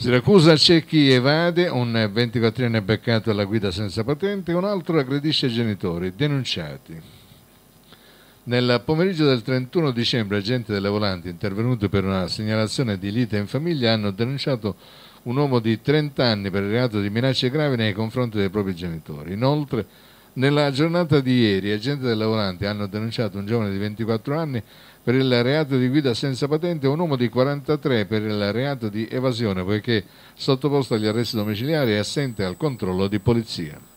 Siracusa c'è chi evade, un 24enne beccato alla guida senza patente, un altro aggredisce i genitori, denunciati. Nel pomeriggio del 31 dicembre agenti delle volanti intervenuti per una segnalazione di lite in famiglia hanno denunciato un uomo di 30 anni per il reato di minacce gravi nei confronti dei propri genitori. Inoltre nella giornata di ieri agenti del lavorante hanno denunciato un giovane di 24 anni per il reato di guida senza patente e un uomo di 43 per il reato di evasione poiché sottoposto agli arresti domiciliari e assente al controllo di polizia.